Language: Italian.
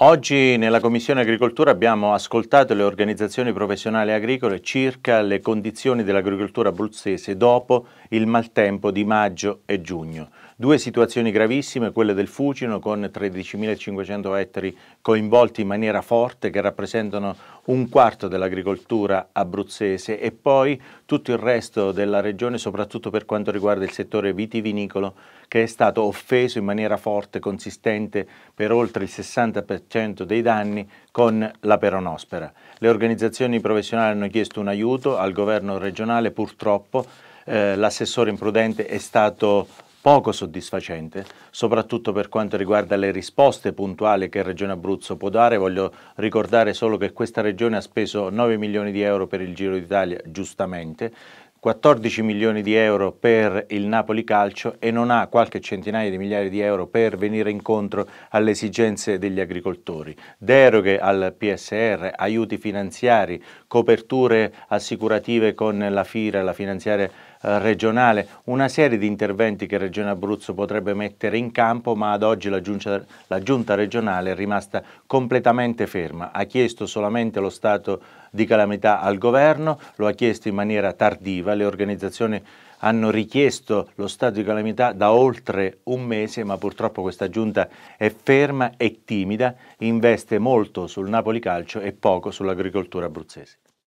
Oggi nella Commissione Agricoltura abbiamo ascoltato le organizzazioni professionali agricole circa le condizioni dell'agricoltura abruzzese dopo il maltempo di maggio e giugno. Due situazioni gravissime, quelle del Fucino con 13.500 ettari coinvolti in maniera forte che rappresentano un quarto dell'agricoltura abruzzese e poi tutto il resto della regione soprattutto per quanto riguarda il settore vitivinicolo che è stato offeso in maniera forte, consistente per oltre il 60% dei danni con la peronospera. Le organizzazioni professionali hanno chiesto un aiuto al governo regionale, purtroppo eh, l'assessore imprudente è stato poco soddisfacente, soprattutto per quanto riguarda le risposte puntuali che Regione Abruzzo può dare. Voglio ricordare solo che questa Regione ha speso 9 milioni di euro per il Giro d'Italia, giustamente, 14 milioni di euro per il Napoli Calcio e non ha qualche centinaia di migliaia di euro per venire incontro alle esigenze degli agricoltori. Deroghe al PSR, aiuti finanziari, coperture assicurative con la FIRA, la finanziaria eh, regionale, una serie di interventi che Regione Abruzzo potrebbe mettere in campo, ma ad oggi la giunta, la giunta regionale è rimasta completamente ferma. Ha chiesto solamente lo stato di calamità al governo, lo ha chiesto in maniera tardiva, le organizzazioni hanno richiesto lo stato di calamità da oltre un mese, ma purtroppo questa giunta è ferma e timida, investe molto sul Napoli Calcio e poco sull'agricoltura abruzzese.